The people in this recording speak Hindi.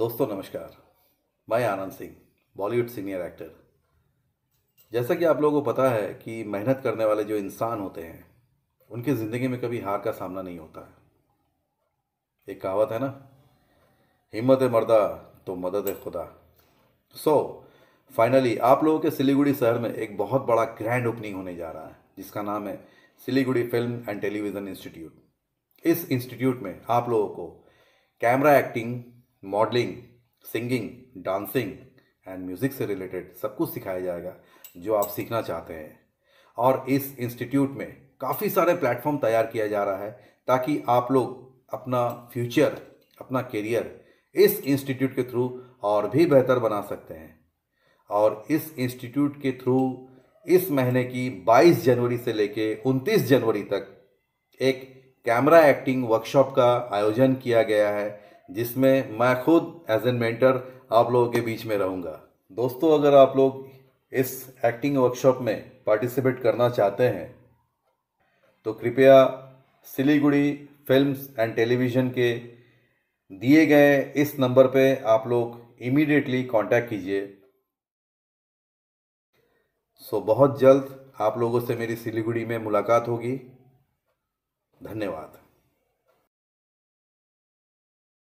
दोस्तों नमस्कार मैं Anand Singh Bollywood senior actor जैसा कि आप लोगों को पता है कि मेहनत करने वाले जो इंसान होते हैं उनकी ज़िंदगी में कभी हार का सामना नहीं होता है एक कहावत है ना हिम्मत है मर्दा तो मदद है खुदा सो so, फाइनली आप लोगों के सिलीगुड़ी शहर में एक बहुत बड़ा ग्रैंड ओपनिंग होने जा रहा है जिसका नाम है Siliguri film and television institute इस इंस्टीट्यूट में आप लोगों को camera acting modelling singing dancing and music से रिलेटेड सब कुछ सिखाया जाएगा जो आप सीखना चाहते हैं और इस इंस्टीट्यूट में काफ़ी सारे प्लेटफॉर्म तैयार किया जा रहा है ताकि आप लोग अपना फ्यूचर अपना करियर इस इंस्टीट्यूट के थ्रू और भी बेहतर बना सकते हैं और इस इंस्टीट्यूट के थ्रू इस महीने की 22 जनवरी से लेके 29 जनवरी तक एक कैमरा एक्टिंग वर्कशॉप का आयोजन किया गया है जिसमें मैं खुद एज एन मेंटर आप लोगों के बीच में रहूँगा दोस्तों अगर आप लोग इस एक्टिंग वर्कशॉप में पार्टिसिपेट करना चाहते हैं तो कृपया सिलीगुड़ी फिल्म्स एंड टेलीविज़न के दिए गए इस नंबर पे आप लोग इमीडिएटली कांटेक्ट कीजिए सो बहुत जल्द आप लोगों से मेरी सिलीगुड़ी में मुलाकात होगी धन्यवाद